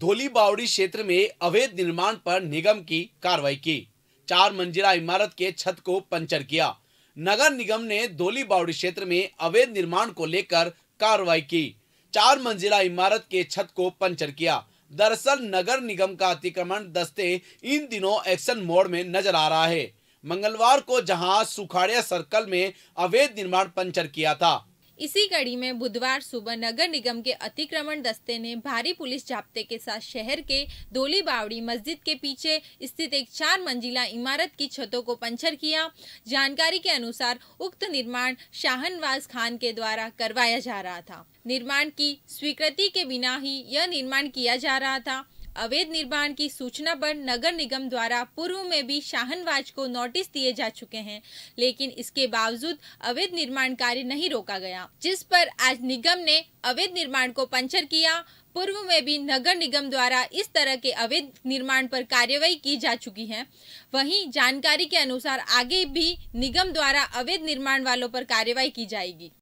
धोली बावड़ी क्षेत्र में अवैध निर्माण पर निगम की कार्रवाई की चार मंजिला इमारत के छत को पंचर किया नगर निगम ने धोली बावड़ी क्षेत्र में अवैध निर्माण को लेकर कार्रवाई की चार मंजिला इमारत के छत को पंचर किया दरअसल नगर निगम का अतिक्रमण दस्ते इन दिनों एक्शन मोड में नजर आ रहा है मंगलवार को जहां सुखाड़िया सर्कल में अवैध निर्माण पंचर किया था इसी कड़ी में बुधवार सुबह नगर निगम के अतिक्रमण दस्ते ने भारी पुलिस जाप्ते के साथ शहर के दोली बावड़ी मस्जिद के पीछे स्थित एक चार मंजिला इमारत की छतों को पंचर किया जानकारी के अनुसार उक्त निर्माण शाहनवाज खान के द्वारा करवाया जा रहा था निर्माण की स्वीकृति के बिना ही यह निर्माण किया जा रहा था अवैध निर्माण की सूचना पर नगर निगम द्वारा पूर्व में भी शाहनवाज को नोटिस दिए जा चुके हैं लेकिन इसके बावजूद अवैध निर्माण कार्य नहीं रोका गया जिस पर आज निगम ने अवैध निर्माण को पंचर किया पूर्व में भी नगर निगम द्वारा इस तरह के अवैध निर्माण पर कार्यवाही की जा चुकी है वहीं जानकारी के अनुसार आगे भी निगम द्वारा अवैध निर्माण वालों पर कार्यवाही की जाएगी